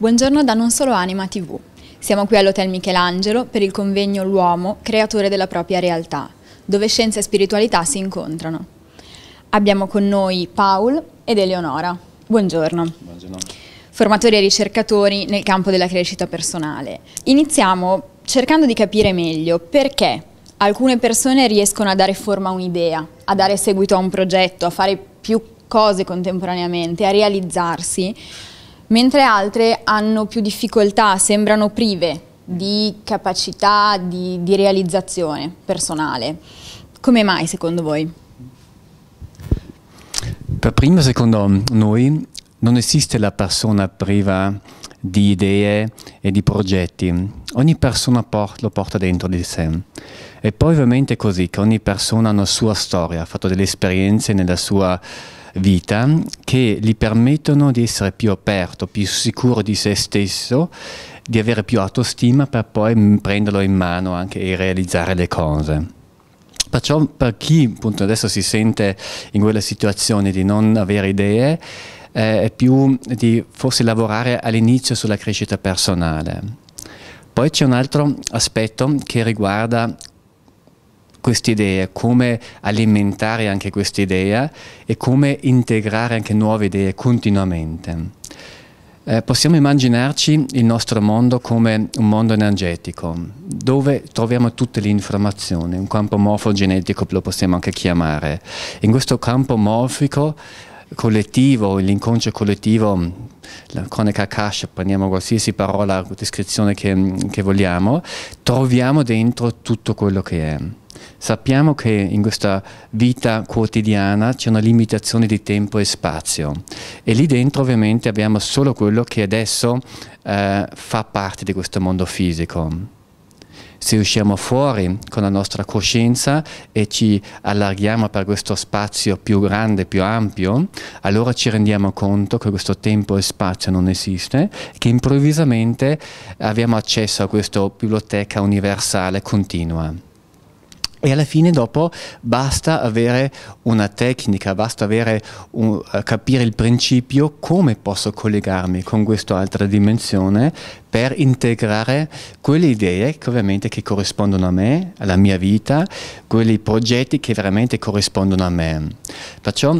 Buongiorno da Non Solo Anima TV. Siamo qui all'Hotel Michelangelo per il convegno L'uomo, creatore della propria realtà, dove scienza e spiritualità si incontrano. Abbiamo con noi Paul ed Eleonora. Buongiorno. Buongiorno. Formatori e ricercatori nel campo della crescita personale. Iniziamo cercando di capire meglio perché alcune persone riescono a dare forma a un'idea, a dare seguito a un progetto, a fare più cose contemporaneamente, a realizzarsi mentre altre hanno più difficoltà, sembrano prive di capacità di, di realizzazione personale. Come mai secondo voi? Per prima, secondo noi, non esiste la persona priva di idee e di progetti. Ogni persona port lo porta dentro di sé. E poi ovviamente è così che ogni persona ha una sua storia, ha fatto delle esperienze nella sua vita che gli permettono di essere più aperto, più sicuro di se stesso, di avere più autostima per poi prenderlo in mano anche e realizzare le cose. Perciò per chi appunto adesso si sente in quella situazione di non avere idee, eh, è più di forse lavorare all'inizio sulla crescita personale. Poi c'è un altro aspetto che riguarda quest'idea, come alimentare anche quest'idea e come integrare anche nuove idee continuamente. Eh, possiamo immaginarci il nostro mondo come un mondo energetico, dove troviamo tutte le informazioni, un campo morfogenetico lo possiamo anche chiamare. In questo campo morfico collettivo, l'inconscio collettivo, la cronaca cash, prendiamo qualsiasi parola, descrizione che, che vogliamo, troviamo dentro tutto quello che è. Sappiamo che in questa vita quotidiana c'è una limitazione di tempo e spazio e lì dentro ovviamente abbiamo solo quello che adesso eh, fa parte di questo mondo fisico se usciamo fuori con la nostra coscienza e ci allarghiamo per questo spazio più grande, più ampio, allora ci rendiamo conto che questo tempo e spazio non esiste, che improvvisamente abbiamo accesso a questa biblioteca universale continua. E alla fine dopo basta avere una tecnica, basta un, eh, capire il principio come posso collegarmi con quest'altra dimensione per integrare quelle idee che ovviamente che corrispondono a me, alla mia vita, quei progetti che veramente corrispondono a me. Perciò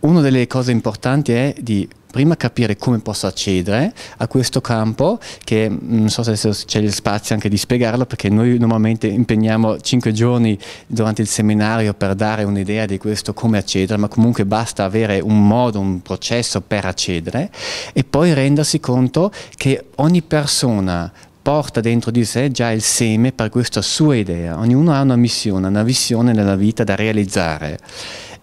una delle cose importanti è di prima capire come posso accedere a questo campo, che mm, non so se c'è il spazio anche di spiegarlo, perché noi normalmente impegniamo 5 giorni durante il seminario per dare un'idea di questo come accedere, ma comunque basta avere un modo, un processo per accedere e poi rendersi conto che ogni persona porta dentro di sé già il seme per questa sua idea. Ognuno ha una missione, una visione nella vita da realizzare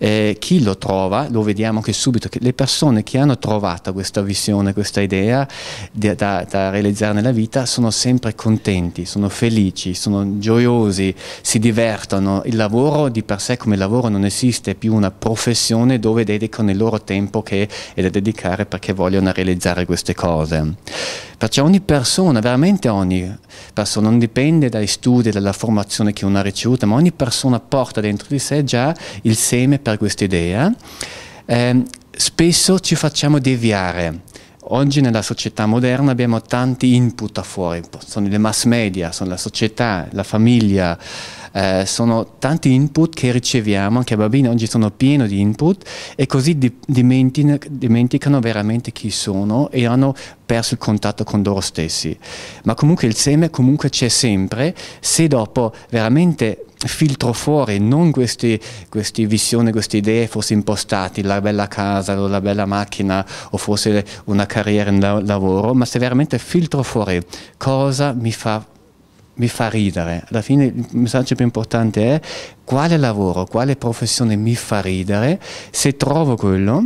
eh, chi lo trova, lo vediamo che subito, che le persone che hanno trovato questa visione, questa idea da, da realizzare nella vita sono sempre contenti, sono felici, sono gioiosi, si divertono. Il lavoro di per sé come lavoro non esiste più una professione dove dedicano il loro tempo che è da dedicare perché vogliono realizzare queste cose. Perciò ogni persona, veramente ogni persona, non dipende dagli studi, dalla formazione che una ricevuta, ma ogni persona porta dentro di sé già il seme per da questa idea, eh, spesso ci facciamo deviare. Oggi nella società moderna abbiamo tanti input da fuori, sono le mass media, sono la società, la famiglia, eh, sono tanti input che riceviamo, anche i bambini oggi sono pieni di input e così di dimenticano, dimenticano veramente chi sono e hanno perso il contatto con loro stessi. Ma comunque il seme comunque c'è sempre se dopo veramente filtro fuori non queste, queste visioni, queste idee forse impostate, la bella casa o la bella macchina o forse una carriera in la lavoro, ma se veramente filtro fuori cosa mi fa mi fa ridere. Alla fine il messaggio più importante è quale lavoro, quale professione mi fa ridere. Se trovo quello,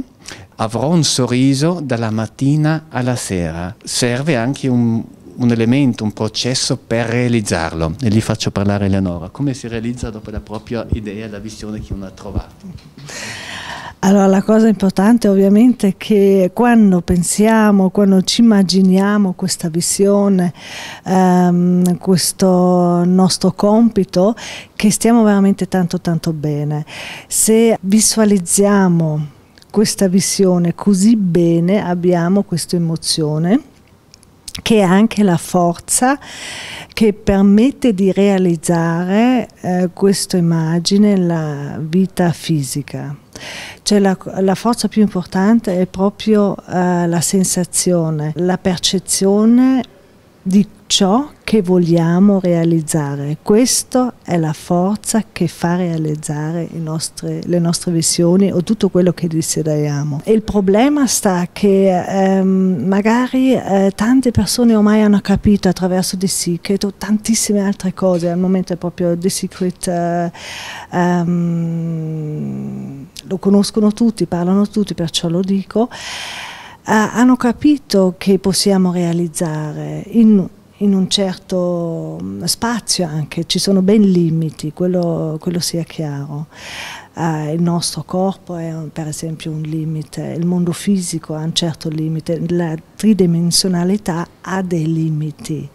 avrò un sorriso dalla mattina alla sera. Serve anche un, un elemento, un processo per realizzarlo e gli faccio parlare Eleonora. Come si realizza dopo la propria idea, la visione che uno ha trovato? Allora la cosa importante ovviamente è che quando pensiamo, quando ci immaginiamo questa visione, ehm, questo nostro compito, che stiamo veramente tanto tanto bene. Se visualizziamo questa visione così bene abbiamo questa emozione che è anche la forza che permette di realizzare eh, questa immagine, la vita fisica. Cioè la, la, forza più importante è proprio eh, la sensazione, la percezione di ciò che vogliamo realizzare. Questa è la forza che fa realizzare nostri, le nostre visioni o tutto quello che desideriamo. Il problema sta che ehm, magari eh, tante persone ormai hanno capito attraverso The Secret o tantissime altre cose, al momento è proprio The Secret, eh, ehm, lo conoscono tutti, parlano tutti, perciò lo dico. Eh, hanno capito che possiamo realizzare in in un certo mm, spazio anche, ci sono ben limiti, quello, quello sia chiaro. Eh, il nostro corpo è un, per esempio un limite, il mondo fisico ha un certo limite, la tridimensionalità ha dei limiti,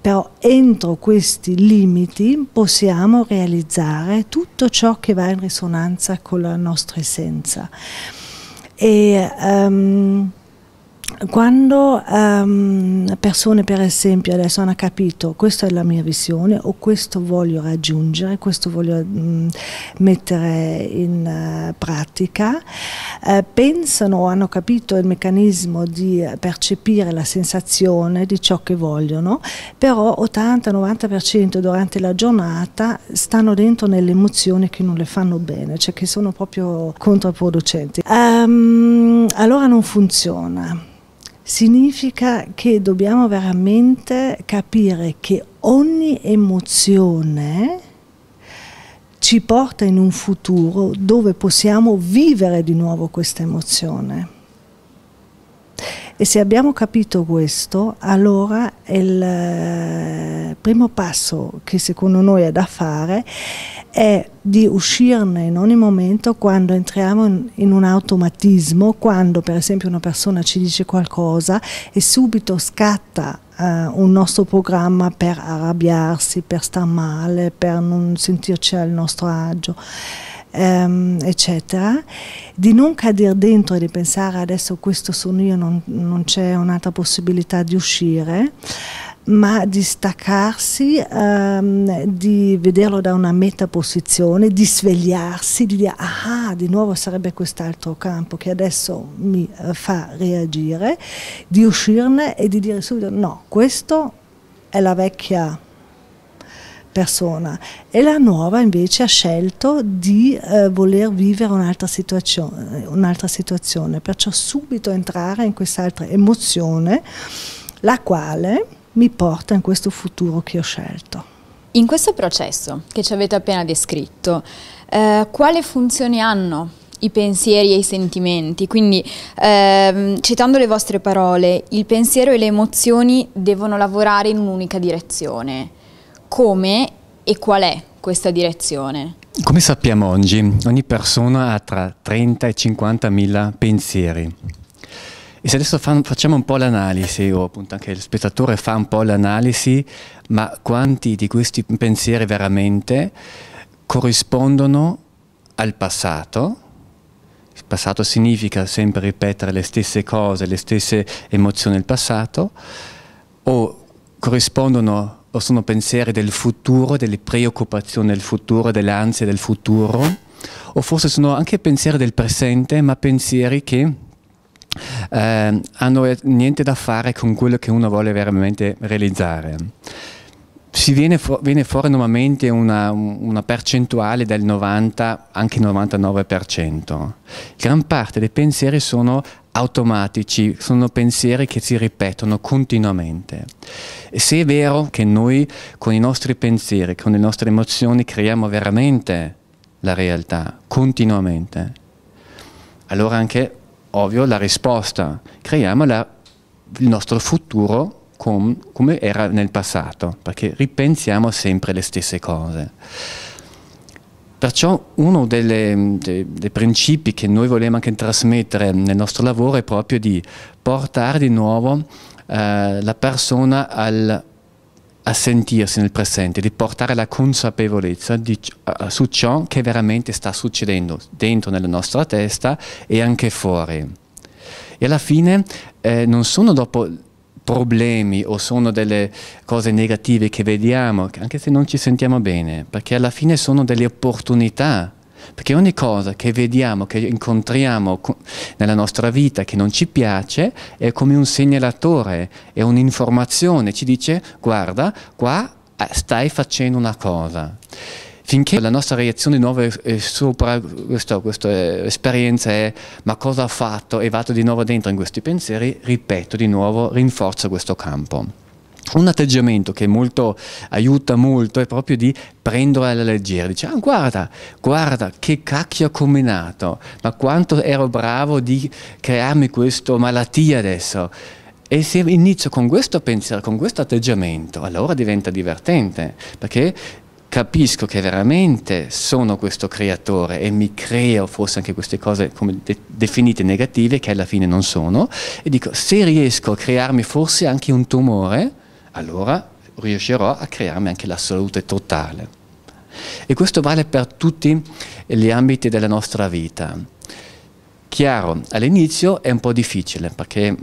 però entro questi limiti possiamo realizzare tutto ciò che va in risonanza con la nostra essenza. E, um, quando um, persone per esempio adesso hanno capito questa è la mia visione o questo voglio raggiungere, questo voglio um, mettere in uh, pratica, uh, pensano o hanno capito il meccanismo di percepire la sensazione di ciò che vogliono, però 80-90% durante la giornata stanno dentro nelle emozioni che non le fanno bene, cioè che sono proprio controproducenti. Um, allora non funziona. Significa che dobbiamo veramente capire che ogni emozione ci porta in un futuro dove possiamo vivere di nuovo questa emozione. E se abbiamo capito questo, allora il eh, primo passo che secondo noi è da fare è è di uscirne in ogni momento quando entriamo in, in, un automatismo, quando per esempio una persona ci dice qualcosa e subito scatta eh, un nostro programma per arrabbiarsi, per star male, per non sentirci al nostro agio. Ehm, eccetera, di non cadere dentro e di pensare adesso questo sono io, non, non c'è un'altra possibilità di uscire, ma di staccarsi, um, di vederlo da una metaposizione, di svegliarsi, di dire ah, di nuovo sarebbe quest'altro campo che adesso mi uh, fa reagire, di uscirne e di dire subito no, questo è la vecchia persona e la nuova invece ha scelto di eh, voler vivere un'altra situazione, un'altra situazione, perciò subito entrare in quest'altra emozione, la quale mi porta in questo futuro che ho scelto. In questo processo che ci avete appena descritto, eh, quale funzione hanno i pensieri e i sentimenti? Quindi, ehm, citando le vostre parole, il pensiero e le emozioni devono lavorare in un'unica direzione. Come e qual è questa direzione? Come sappiamo oggi, ogni persona ha tra 30 e 50 mila pensieri e se adesso fan, facciamo un po' l'analisi, o appunto anche il spettatore fa un po' l'analisi, ma quanti di questi pensieri veramente corrispondono al passato? Il passato significa sempre ripetere le stesse cose, le stesse emozioni del passato, o corrispondono o sono pensieri del futuro, delle preoccupazioni del futuro, delle ansie del futuro, o forse sono anche pensieri del presente, ma pensieri che Ehm, eh, hanno niente da fare con quello che uno vuole veramente realizzare. Si viene, fu viene fuori normalmente una, una, percentuale del 90, anche 99%. Gran parte dei pensieri sono automatici, sono pensieri che si ripetono continuamente. E se è vero che noi con i nostri pensieri, con le nostre emozioni creiamo veramente la realtà, continuamente, allora anche ovvio, la risposta. Creiamo la, il nostro futuro com, come era nel passato, perché ripensiamo sempre le stesse cose. Perciò uno delle, de, dei principi che noi vogliamo anche trasmettere nel nostro lavoro è proprio di portare di nuovo eh, la persona al a sentirsi nel presente, di portare la consapevolezza di, uh, su ciò che veramente sta succedendo dentro nella nostra testa e anche fuori. E alla fine eh, non sono dopo problemi o sono delle cose negative che vediamo, anche se non ci sentiamo bene, perché alla fine sono delle opportunità perché ogni cosa che vediamo, che incontriamo nella nostra vita che non ci piace, è come un segnalatore, è un'informazione, ci dice guarda, qua eh, stai facendo una cosa finché la nostra reazione nuova è sopra questo, questa eh, esperienza è ma cosa ho fatto e vado di nuovo dentro in questi pensieri, ripeto di nuovo, rinforzo questo campo un atteggiamento che molto, aiuta molto è proprio di prendere alla leggera, dice ah, guarda, guarda che cacchio ho combinato, ma quanto ero bravo di crearmi questa malattia adesso. E se inizio con questo pensiero, con questo atteggiamento, allora diventa divertente, perché capisco che veramente sono questo creatore e mi creo forse anche queste cose come de definite negative, che alla fine non sono, e dico se riesco a crearmi forse anche un tumore, allora riuscirò a crearmi anche la salute totale. E questo vale per tutti gli ambiti della nostra vita. Chiaro, all'inizio è un po' difficile perché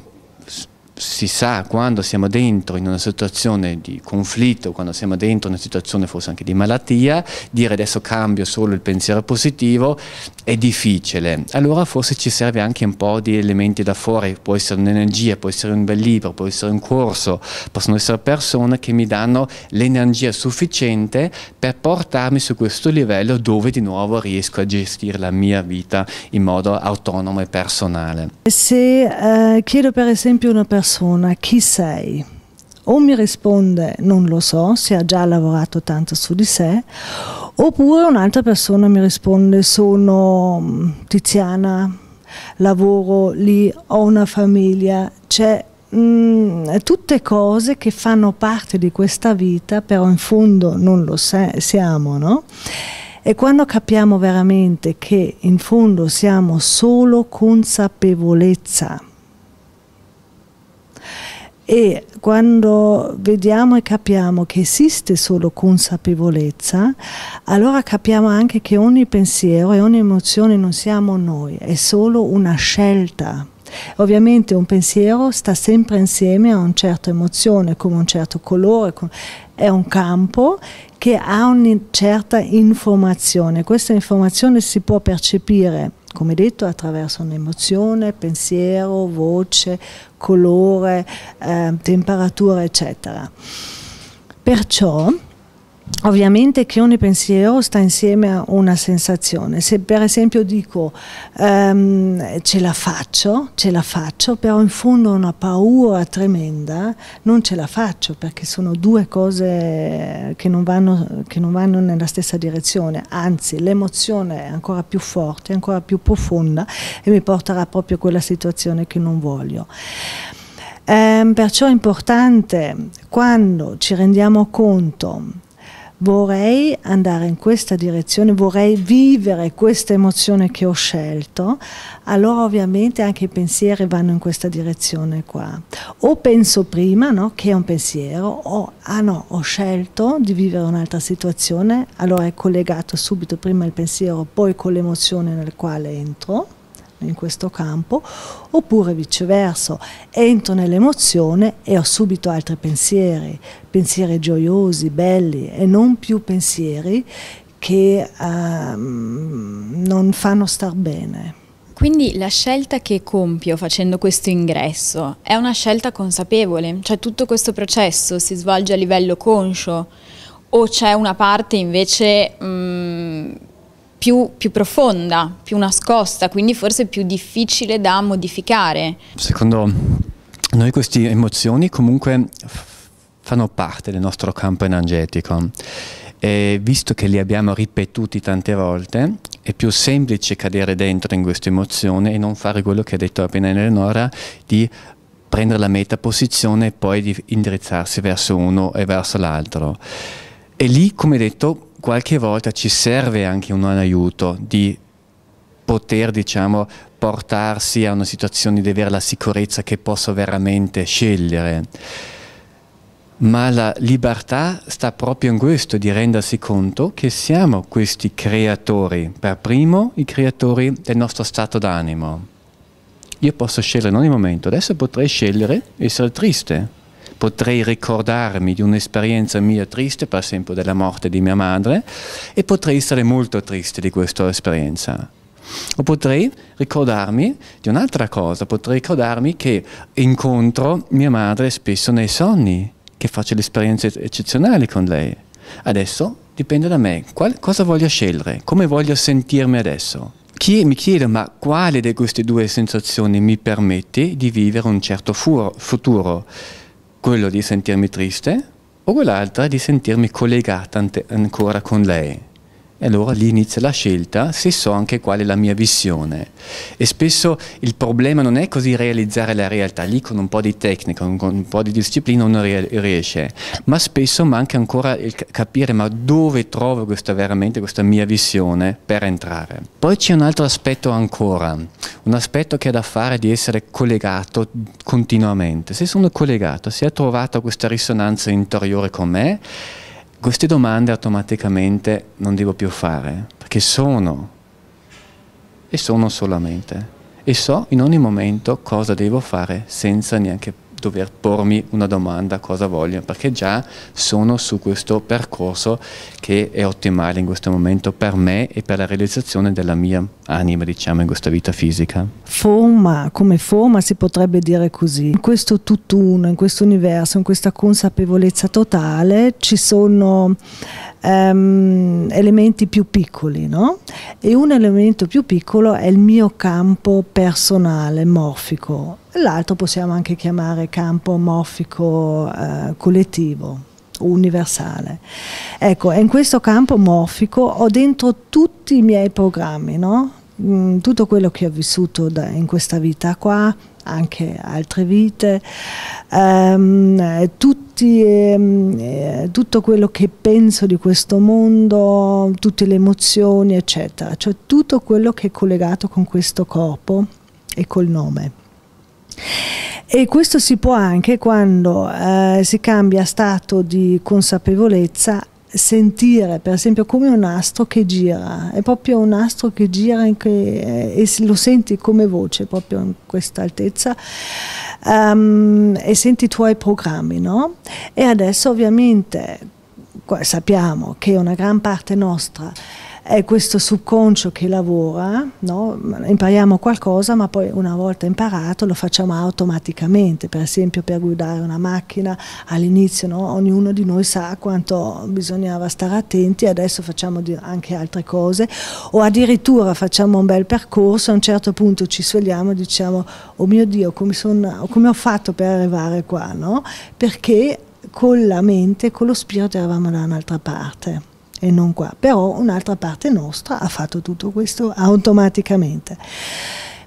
si sa quando siamo dentro in una situazione di conflitto, quando siamo dentro in una situazione forse anche di malattia, dire adesso cambio solo il pensiero positivo è difficile. Allora forse ci serve anche un po' di elementi da fuori, può essere un'energia, può essere un bel libro, può essere un corso, possono essere persone che mi danno l'energia sufficiente per portarmi su questo livello dove di nuovo riesco a gestire la mia vita in modo autonomo e personale. Se eh, chiedo per esempio una persona persona chi sei? O mi risponde non lo so, se ha già lavorato tanto su di sé, oppure un'altra persona mi risponde sono mm, Tiziana, lavoro lì, ho una famiglia, c'è cioè, mh, mm, tutte cose che fanno parte di questa vita, però in fondo non lo siamo, no? E quando capiamo veramente che in fondo siamo solo consapevolezza, e quando vediamo e capiamo che esiste solo consapevolezza, allora capiamo anche che ogni pensiero e ogni emozione non siamo noi, è solo una scelta. Ovviamente un pensiero sta sempre insieme a una certa emozione, come un certo colore, è un campo che ha una certa informazione. Questa informazione si può percepire come detto, attraverso un'emozione, pensiero, voce, colore, eh, temperatura, eccetera. Perciò Ovviamente che ogni pensiero sta insieme a una sensazione. Se per esempio dico um, ce la faccio, ce la faccio, però in fondo ho una paura tremenda, non ce la faccio perché sono due cose che non vanno, che non vanno nella stessa direzione. Anzi, l'emozione è ancora più forte, ancora più profonda e mi porterà proprio a quella situazione che non voglio. Um, perciò è importante quando ci rendiamo conto vorrei andare in questa direzione, vorrei vivere questa emozione che ho scelto, allora ovviamente anche i pensieri vanno in questa direzione qua. O penso prima no, che è un pensiero, o ah no, ho scelto di vivere un'altra situazione, allora è collegato subito prima il pensiero, poi con l'emozione nel quale entro in questo campo, oppure viceversa, entro nell'emozione e ho subito altri pensieri, pensieri gioiosi, belli e non più pensieri che ehm, non fanno star bene. Quindi la scelta che compio facendo questo ingresso è una scelta consapevole, cioè tutto questo processo si svolge a livello conscio o c'è una parte invece... Mh, mm, più, più, profonda, più nascosta, quindi forse più difficile da modificare. Secondo noi queste emozioni comunque fanno parte del nostro campo energetico e visto che li abbiamo ripetuti tante volte è più semplice cadere dentro in questa emozione e non fare quello che ha detto appena Eleonora di prendere la meta posizione e poi di indirizzarsi verso uno e verso l'altro. E lì, come detto, qualche volta ci serve anche un aiuto di poter diciamo, portarsi a una situazione di avere la sicurezza che posso veramente scegliere. Ma la libertà sta proprio in questo, di rendersi conto che siamo questi creatori, per primo i creatori del nostro stato d'animo. Io posso scegliere in ogni momento, adesso potrei scegliere essere triste, potrei ricordarmi di un'esperienza mia triste, per esempio della morte di mia madre, e potrei essere molto triste di questa esperienza. O potrei ricordarmi di un'altra cosa, potrei ricordarmi che incontro mia madre spesso nei sogni, che faccio le esperienze eccezionali con lei. Adesso dipende da me, Qual, cosa voglio scegliere, come voglio sentirmi adesso. Chi mi chiedo, ma quale di queste due sensazioni mi permette di vivere un certo futuro? quello di sentirmi triste o quell'altra di sentirmi collegata ancora con lei. E allora lì inizia la scelta se so anche qual è la mia visione. E spesso il problema non è così realizzare la realtà, lì con un po' di tecnica, con un po' di disciplina uno riesce, ma spesso manca ancora il capire ma dove trovo questa, veramente questa mia visione per entrare. Poi c'è un altro aspetto ancora, un aspetto che ha da fare di essere collegato continuamente. Se sono collegato, se ha trovato questa risonanza interiore con me, queste domande automaticamente non devo più fare, perché sono, e sono solamente, e so in ogni momento cosa devo fare senza neanche dover pormi una domanda cosa voglio, perché già sono su questo percorso che è ottimale in questo momento per me e per la realizzazione della mia anima diciamo in questa vita fisica? Forma, come forma si potrebbe dire così. In questo tutt'uno, in questo universo, in questa consapevolezza totale ci sono um, elementi più piccoli, no? E un elemento più piccolo è il mio campo personale, morfico. L'altro possiamo anche chiamare campo morfico eh, collettivo universale. Ecco, è in questo campo morfico ho dentro tutti i miei programmi, no? Mm, tutto quello che ho vissuto da, in questa vita qua, anche altre vite, um, tutti, um, tutto quello che penso di questo mondo, tutte le emozioni, eccetera, cioè tutto quello che è collegato con questo corpo e col nome. E questo si può anche quando eh, si cambia stato di consapevolezza sentire per esempio come un astro che gira, è proprio un astro che gira che, eh, e lo senti come voce proprio in questa altezza um, e senti i tuoi programmi, no? E adesso ovviamente sappiamo che una gran parte nostra è questo subconscio che lavora, no? impariamo qualcosa ma poi una volta imparato lo facciamo automaticamente, per esempio per guidare una macchina all'inizio no? ognuno di noi sa quanto bisognava stare attenti, adesso facciamo anche altre cose o addirittura facciamo un bel percorso, a un certo punto ci svegliamo e diciamo oh mio Dio come, son, come ho fatto per arrivare qua, no? perché con la mente, con lo spirito eravamo da un'altra parte e non qua, però un'altra parte nostra ha fatto tutto questo automaticamente.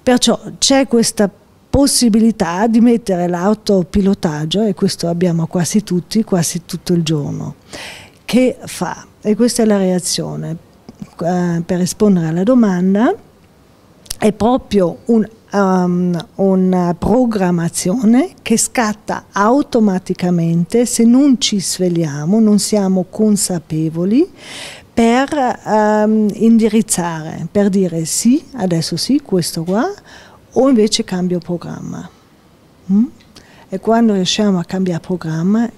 Perciò c'è questa possibilità di mettere l'autopilotaggio, e questo abbiamo quasi tutti, quasi tutto il giorno, che fa, e questa è la reazione, eh, per rispondere alla domanda, è proprio un um, una programmazione che scatta automaticamente se non ci svegliamo, non siamo consapevoli per um, indirizzare, per dire sì, adesso sì, questo qua, o invece cambio programma. Mm? E quando riusciamo a cambiare programma,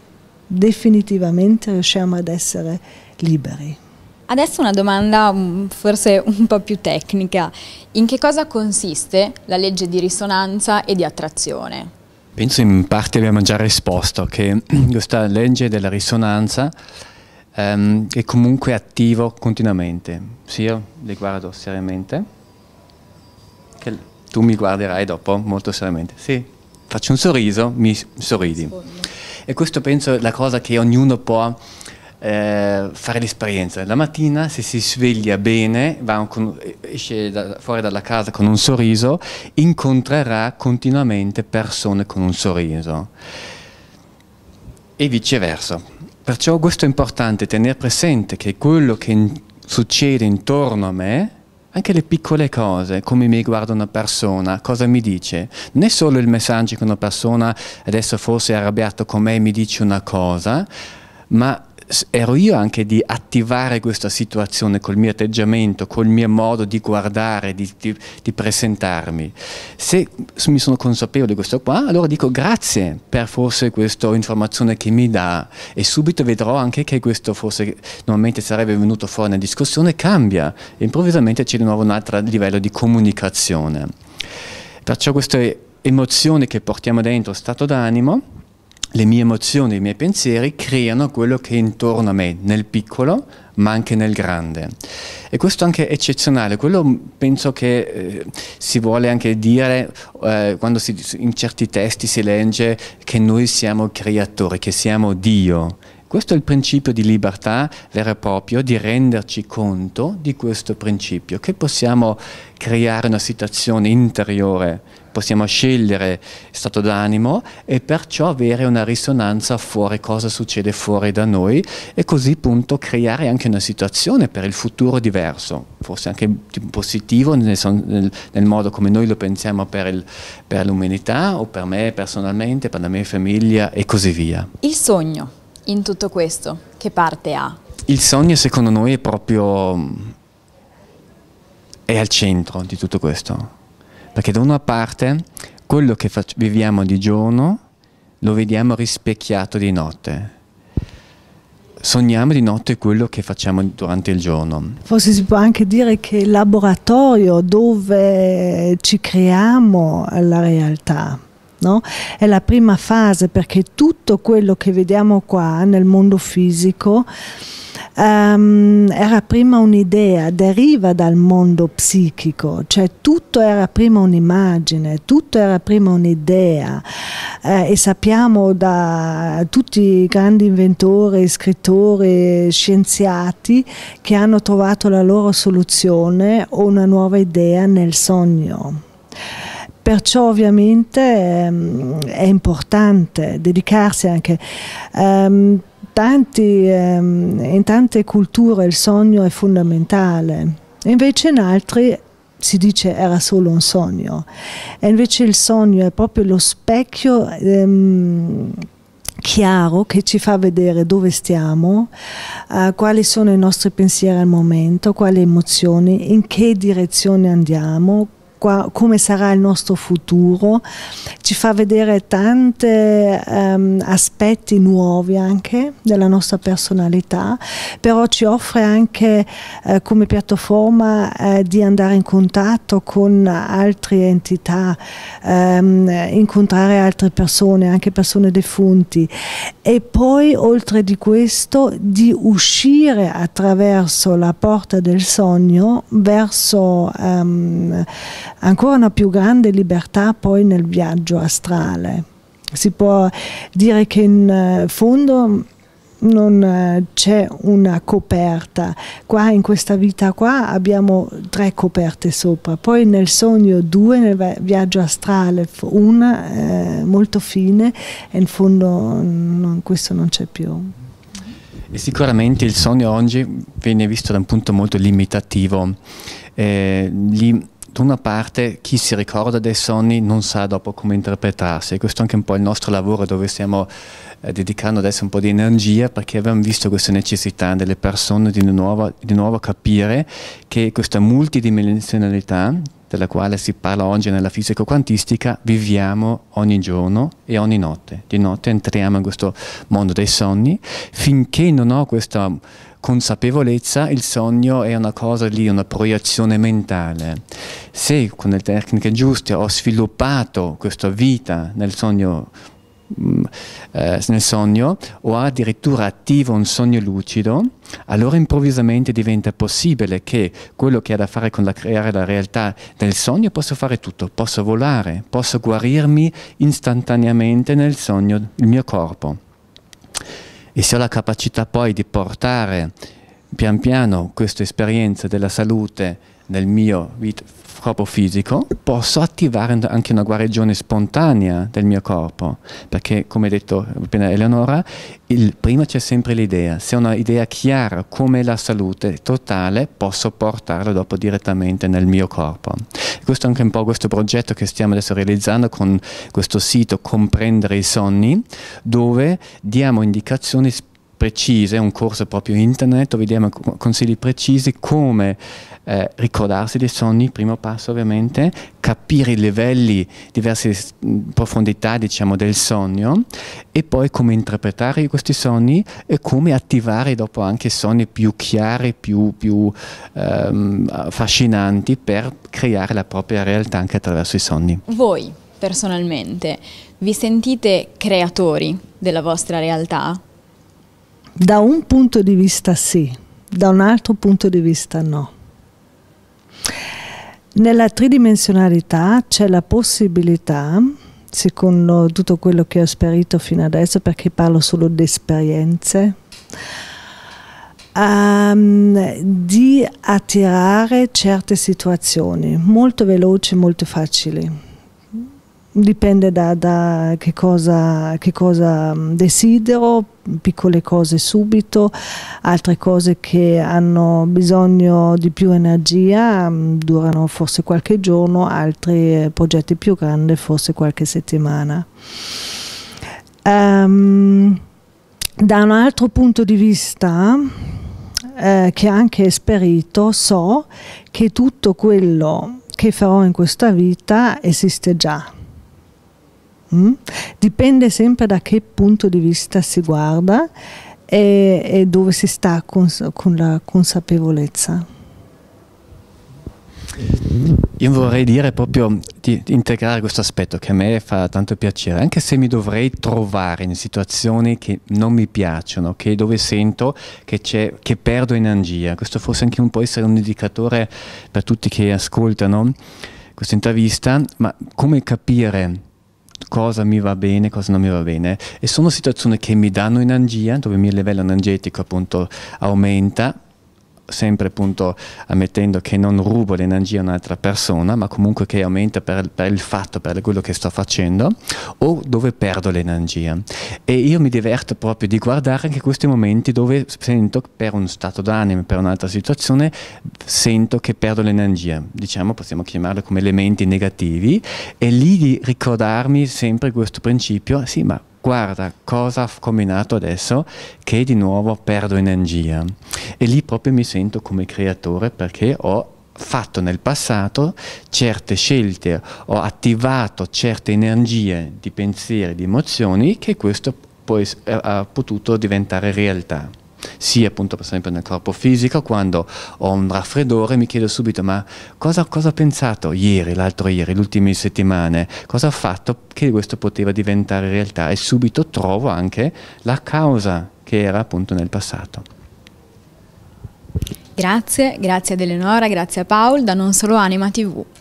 definitivamente riusciamo ad essere liberi. Adesso una domanda mm, forse un po' più tecnica. In che cosa consiste la legge di risonanza e di attrazione? Penso in parte abbiamo già risposto che questa legge della risonanza ehm, è comunque attiva continuamente. Sì, io le guardo seriamente, che tu mi guarderai dopo molto seriamente. Sì, faccio un sorriso, mi sorridi. E questo penso è la cosa che ognuno può eh, fare l'esperienza. La mattina se si sveglia bene, con, esce da, fuori dalla casa con un sorriso, incontrerà continuamente persone con un sorriso e viceversa. Perciò questo è importante, tenere presente che quello che in, succede intorno a me, anche le piccole cose, come mi guarda una persona, cosa mi dice, non è solo il messaggio che una persona adesso forse è arrabbiata con me e mi dice una cosa, ma ero io anche di attivare questa situazione col mio atteggiamento, col mio modo di guardare, di, di, di presentarmi. Se mi sono consapevole di questo qua, allora dico grazie per forse questa informazione che mi dà e subito vedrò anche che questo forse normalmente sarebbe venuto fuori nella discussione cambia e improvvisamente c'è di nuovo un altro livello di comunicazione. Perciò queste emozioni che portiamo dentro, stato d'animo, le mie emozioni, i miei pensieri creano quello che è intorno a me, nel piccolo ma anche nel grande. E questo anche è eccezionale, quello penso che eh, si vuole anche dire eh, quando si, in certi testi si legge che noi siamo creatori, che siamo Dio. Questo è il principio di libertà vero e proprio, di renderci conto di questo principio, che possiamo creare una situazione interiore possiamo scegliere stato d'animo e perciò avere una risonanza fuori cosa succede fuori da noi e così appunto creare anche una situazione per il futuro diverso, forse anche positivo nel, nel, nel modo come noi lo pensiamo per, l'umanità o per me personalmente, per la mia famiglia e così via. Il sogno in tutto questo che parte ha? Il sogno secondo noi è proprio... è al centro di tutto questo perché da una parte quello che viviamo di giorno lo vediamo rispecchiato di notte. Sogniamo di notte quello che facciamo durante il giorno. Forse si può anche dire che è il laboratorio dove ci creiamo la realtà. No? È la prima fase perché tutto quello che vediamo qua nel mondo fisico um, era prima un'idea, deriva dal mondo psichico, cioè tutto era prima un'immagine, tutto era prima un'idea eh, e sappiamo da tutti i grandi inventori, scrittori, scienziati che hanno trovato la loro soluzione o una nuova idea nel sogno perciò ovviamente ehm, è importante dedicarsi anche ehm, tanti, ehm, in tante culture il sogno è fondamentale invece in altri si dice era solo un sogno e invece il sogno è proprio lo specchio ehm, chiaro che ci fa vedere dove stiamo, uh, quali sono i nostri pensieri al momento, quali emozioni, in che direzione andiamo, qua, come sarà il nostro futuro, ci fa vedere tanti um, ehm, aspetti nuovi anche della nostra personalità, però ci offre anche eh, come piattaforma eh, di andare in contatto con altre entità, um, incontrare altre persone, anche persone defunti e poi oltre di questo di uscire attraverso la porta del sogno verso um, ancora una più grande libertà poi nel viaggio astrale. Si può dire che in eh, fondo non eh, c'è una coperta. Qua in questa vita qua abbiamo tre coperte sopra, poi nel sogno due, nel viaggio astrale una eh, molto fine e in fondo mm, non, questo non c'è più. E sicuramente il sogno oggi viene visto da un punto molto limitativo. Eh, gli da una parte chi si ricorda dei sogni non sa dopo come interpretarsi e questo è anche un po' il nostro lavoro dove stiamo eh, dedicando adesso un po' di energia perché abbiamo visto questa necessità delle persone di nuovo, di nuovo capire che questa multidimensionalità della quale si parla oggi nella fisica quantistica, viviamo ogni giorno e ogni notte. Di notte entriamo in questo mondo dei sonni, finché non ho questa consapevolezza il sogno è una cosa lì, una proiezione mentale. Se con le tecniche giuste ho sviluppato questa vita nel sogno, mm, eh, nel sogno o addirittura attivo un sogno lucido, allora improvvisamente diventa possibile che quello che ha da fare con la creare la realtà del sogno posso fare tutto, posso volare, posso guarirmi istantaneamente nel sogno, il mio corpo e se ho la capacità poi di portare pian piano questa esperienza della salute nel mio vita, corpo fisico, posso attivare anche una guarigione spontanea del mio corpo, perché come detto appena Eleonora, il, prima c'è sempre l'idea, se ho un'idea chiara come la salute totale, posso portarla dopo direttamente nel mio corpo. Questo è anche un po' questo progetto che stiamo adesso realizzando con questo sito Comprendere i sonni, dove diamo indicazioni specifiche precise, un corso proprio internet dove diamo consigli precisi come eh, ricordarsi dei sogni, primo passo ovviamente, capire i livelli, diverse profondità diciamo, del sogno e poi come interpretare questi sogni e come attivare dopo anche sogni più chiari, più, più ehm, affascinanti per creare la propria realtà anche attraverso i sogni. Voi personalmente vi sentite creatori della vostra realtà? da un punto di vista sì, da un altro punto di vista no. Nella tridimensionalità c'è la possibilità, secondo tutto quello che ho esperito fino adesso, perché parlo solo di esperienze, um, di attirare certe situazioni molto veloci, molto facili dipende da, da che, cosa, che, cosa, mm, desidero, piccole cose subito, altre cose che hanno bisogno di più energia mm, durano forse qualche giorno, altri eh, progetti più grandi forse qualche settimana. Um, da un altro punto di vista, eh, che anche esperito, so che tutto quello che farò in questa vita esiste già Mm? Dipende sempre da che punto di vista si guarda e, e dove si sta con, con la consapevolezza. Io vorrei dire proprio di integrare questo aspetto che a me fa tanto piacere, anche se mi dovrei trovare in situazioni che non mi piacciono, che dove sento che, che perdo energia. Questo forse anche un po' essere un indicatore per tutti che ascoltano questa intervista, ma come capire cosa mi va bene, cosa non mi va bene e sono situazioni che mi danno energia, dove il mio livello energetico appunto aumenta sempre appunto ammettendo che non rubo l'energia a un'altra persona, ma comunque che aumenta per, per, il fatto, per quello che sto facendo, o dove perdo l'energia. E io mi diverto proprio di guardare anche questi momenti dove sento per un stato d'animo, per un'altra situazione, sento che perdo l'energia. Diciamo, possiamo chiamarlo come elementi negativi, e lì di ricordarmi sempre questo principio, sì, ma guarda cosa ho combinato adesso che di nuovo perdo energia. E lì proprio mi sento come creatore perché ho fatto nel passato certe scelte, ho attivato certe energie di pensieri, di emozioni che questo poi eh, ha potuto diventare realtà sia appunto per esempio nel corpo fisico, quando ho un raffreddore mi chiedo subito ma cosa, cosa ho pensato ieri, l'altro ieri, le ultime settimane, cosa ho fatto che questo poteva diventare realtà e subito trovo anche la causa che era appunto nel passato. Grazie, grazie ad Eleonora, grazie a Paul da Non Solo Anima TV.